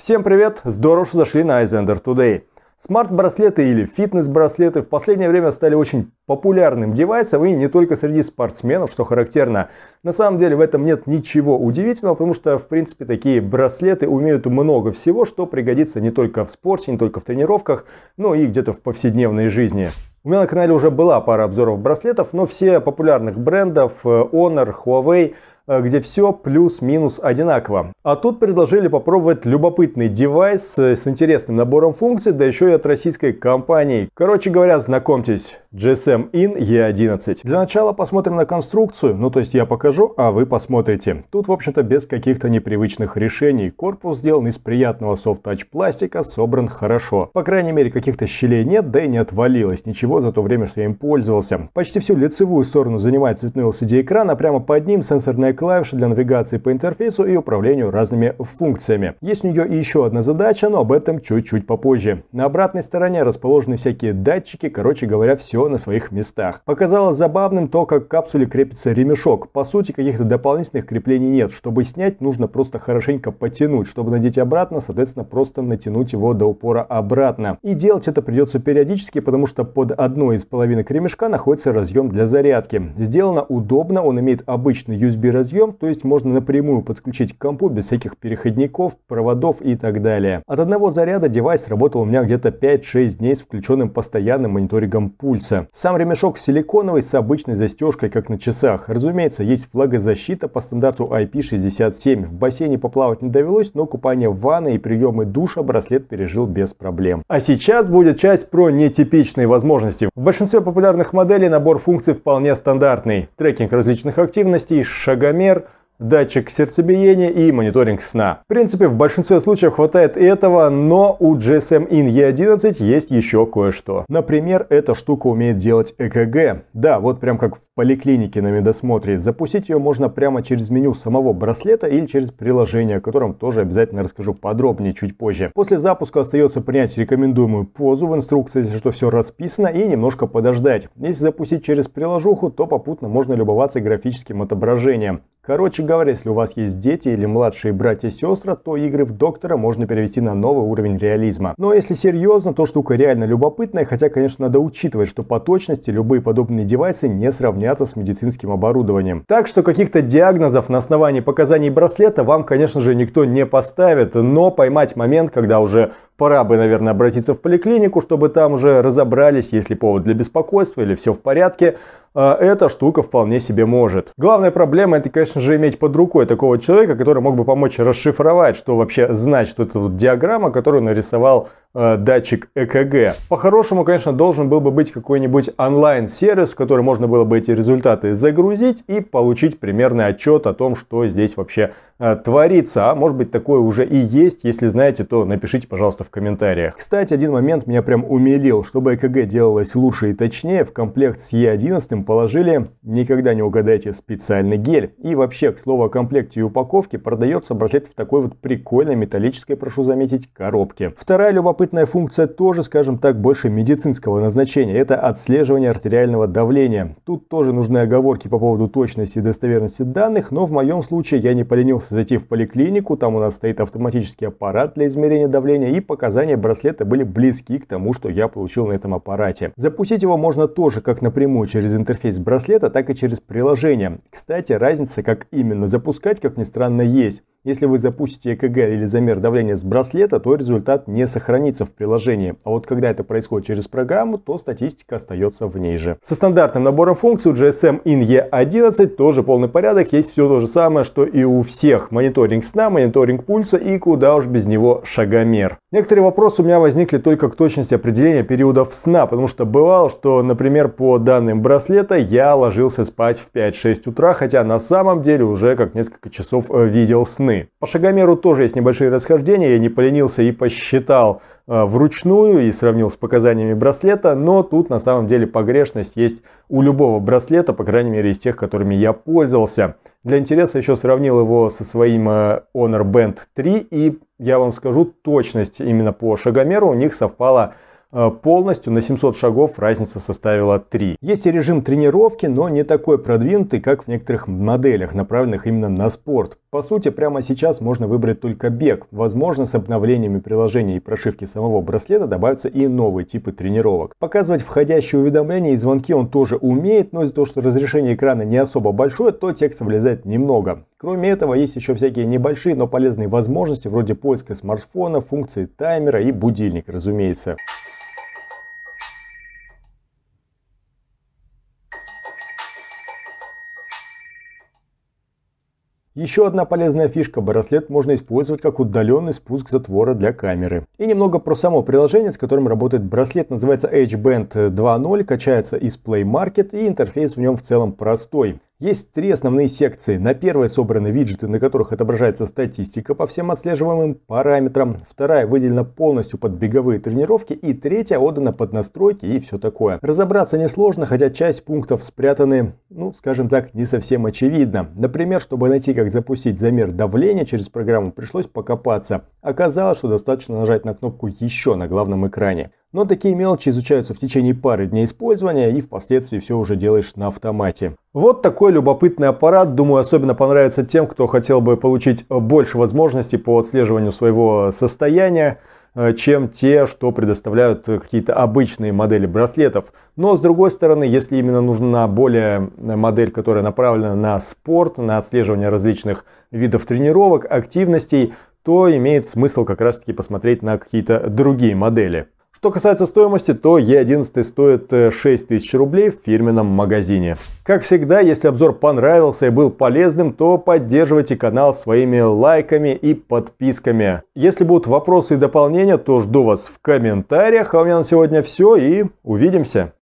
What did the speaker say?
Всем привет! Здорово, что зашли на iZender Today. Смарт-браслеты или фитнес-браслеты в последнее время стали очень популярным девайсом и не только среди спортсменов, что характерно. На самом деле в этом нет ничего удивительного, потому что в принципе такие браслеты умеют много всего, что пригодится не только в спорте, не только в тренировках, но и где-то в повседневной жизни. У меня на канале уже была пара обзоров браслетов, но все популярных брендов э, Honor, Huawei, Э, где все плюс-минус одинаково. А тут предложили попробовать любопытный девайс с интересным набором функций, да еще и от российской компании. Короче говоря, знакомьтесь, GSM In E11. Для начала посмотрим на конструкцию, ну то есть я покажу, а вы посмотрите. Тут, в общем-то, без каких-то непривычных решений. Корпус сделан из приятного софт-тач пластика, собран хорошо. По крайней мере, каких-то щелей нет, да и не отвалилось ничего за то время, что я им пользовался. Почти всю лицевую сторону занимает цветной LCD-экран, а прямо под ним сенсорная клавиши для навигации по интерфейсу и управлению разными функциями. Есть у нее и еще одна задача, но об этом чуть-чуть попозже. На обратной стороне расположены всякие датчики, короче говоря, все на своих местах. Показалось забавным то, как к капсуле крепится ремешок. По сути, каких-то дополнительных креплений нет. Чтобы снять, нужно просто хорошенько потянуть. Чтобы надеть обратно, соответственно, просто натянуть его до упора обратно. И делать это придется периодически, потому что под одной из половинок ремешка находится разъем для зарядки. Сделано удобно, он имеет обычный USB разъем, то есть можно напрямую подключить к компу без всяких переходников, проводов и так далее. От одного заряда девайс работал у меня где-то 5-6 дней с включенным постоянным мониторингом пульса. Сам ремешок силиконовый с обычной застежкой, как на часах. Разумеется, есть влагозащита по стандарту IP67. В бассейне поплавать не довелось, но купание в ванной и приемы душа браслет пережил без проблем. А сейчас будет часть про нетипичные возможности. В большинстве популярных моделей набор функций вполне стандартный. Трекинг различных активностей, шага e mirë, датчик сердцебиения и мониторинг сна. В принципе, в большинстве случаев хватает этого, но у GSM In E11 есть еще кое-что. Например, эта штука умеет делать ЭКГ. Да, вот прям как в поликлинике на медосмотре. Запустить ее можно прямо через меню самого браслета или через приложение, о котором тоже обязательно расскажу подробнее чуть позже. После запуска остается принять рекомендуемую позу в инструкции, если что все расписано, и немножко подождать. Если запустить через приложуху, то попутно можно любоваться графическим отображением. Короче говоря, если у вас есть дети или младшие братья и сестры, то игры в доктора можно перевести на новый уровень реализма. Но если серьезно, то штука реально любопытная, хотя, конечно, надо учитывать, что по точности любые подобные девайсы не сравнятся с медицинским оборудованием. Так что каких-то диагнозов на основании показаний браслета вам, конечно же, никто не поставит, но поймать момент, когда уже пора бы, наверное, обратиться в поликлинику, чтобы там уже разобрались, есть ли повод для беспокойства или все в порядке, э, эта штука вполне себе может. Главная проблема это, конечно, конечно же, иметь под рукой такого человека, который мог бы помочь расшифровать, что вообще значит эта вот диаграмма, которую нарисовал Э, датчик ЭКГ. По-хорошему, конечно, должен был бы быть какой-нибудь онлайн-сервис, в который можно было бы эти результаты загрузить и получить примерный отчет о том, что здесь вообще э, творится. А может быть такое уже и есть. Если знаете, то напишите, пожалуйста, в комментариях. Кстати, один момент меня прям умилил. Чтобы ЭКГ делалось лучше и точнее, в комплект с Е11 положили, никогда не угадайте, специальный гель. И вообще, к слову о комплекте и упаковке, продается браслет в такой вот прикольной металлической, прошу заметить, коробке. Вторая любопытная Любопытная функция тоже, скажем так, больше медицинского назначения. Это отслеживание артериального давления. Тут тоже нужны оговорки по поводу точности и достоверности данных, но в моем случае я не поленился зайти в поликлинику, там у нас стоит автоматический аппарат для измерения давления, и показания браслета были близки к тому, что я получил на этом аппарате. Запустить его можно тоже как напрямую через интерфейс браслета, так и через приложение. Кстати, разница, как именно запускать, как ни странно, есть. Если вы запустите ЭКГ или замер давления с браслета, то результат не сохранится в приложении. А вот когда это происходит через программу, то статистика остается в ней же. Со стандартным набором функций у GSM InE11 тоже полный порядок. Есть все то же самое, что и у всех. Мониторинг сна, мониторинг пульса и куда уж без него шагомер. Некоторые вопросы у меня возникли только к точности определения периодов сна, потому что бывало, что, например, по данным браслета я ложился спать в 5-6 утра, хотя на самом деле уже как несколько часов э, видел сны длины. По шагомеру тоже есть небольшие расхождения, я не поленился и посчитал э, вручную и сравнил с показаниями браслета, но тут на самом деле погрешность есть у любого браслета, по крайней мере из тех, которыми я пользовался. Для интереса еще сравнил его со своим э, Honor Band 3 и я вам скажу, точность именно по шагомеру у них совпала Э, полностью на 700 шагов разница составила 3. Есть и режим тренировки, но не такой продвинутый, как в некоторых моделях, направленных именно на спорт. По сути, прямо сейчас можно выбрать только бег. Возможно, с обновлениями приложения и прошивки самого браслета добавятся и новые типы тренировок. Показывать входящие уведомления и звонки он тоже умеет, но из-за того, что разрешение экрана не особо большое, то текст влезает немного. Кроме этого, есть еще всякие небольшие, но полезные возможности, вроде поиска смартфона, функции таймера и будильник, разумеется. Еще одна полезная фишка – браслет можно использовать как удаленный спуск затвора для камеры. И немного про само приложение, с которым работает браслет. Называется H-Band 2.0, качается из Play Market и интерфейс в нем в целом простой. Есть три основные секции. На первой собраны виджеты, на которых отображается статистика по всем отслеживаемым параметрам. Вторая выделена полностью под беговые тренировки. И третья отдана под настройки и все такое. Разобраться несложно, хотя часть пунктов спрятаны, ну, скажем так, не совсем очевидно. Например, чтобы найти, как запустить замер давления через программу, пришлось покопаться. Оказалось, что достаточно нажать на кнопку «Еще» на главном экране. Но такие мелочи изучаются в течение пары дней использования и впоследствии все уже делаешь на автомате. Вот такой любопытный аппарат, думаю, особенно понравится тем, кто хотел бы получить больше возможностей по отслеживанию своего состояния э, чем те, что предоставляют какие-то обычные модели браслетов. Но с другой стороны, если именно нужна более модель, которая направлена на спорт, на отслеживание различных видов тренировок, активностей, то имеет смысл как раз таки посмотреть на какие-то другие модели. Что касается стоимости, то E11 стоит 6000 э, рублей в фирменном магазине. Как всегда, если обзор понравился и был полезным, то поддерживайте канал своими лайками и подписками. Если будут вопросы и дополнения, то жду вас в комментариях. А у меня на сегодня все и увидимся.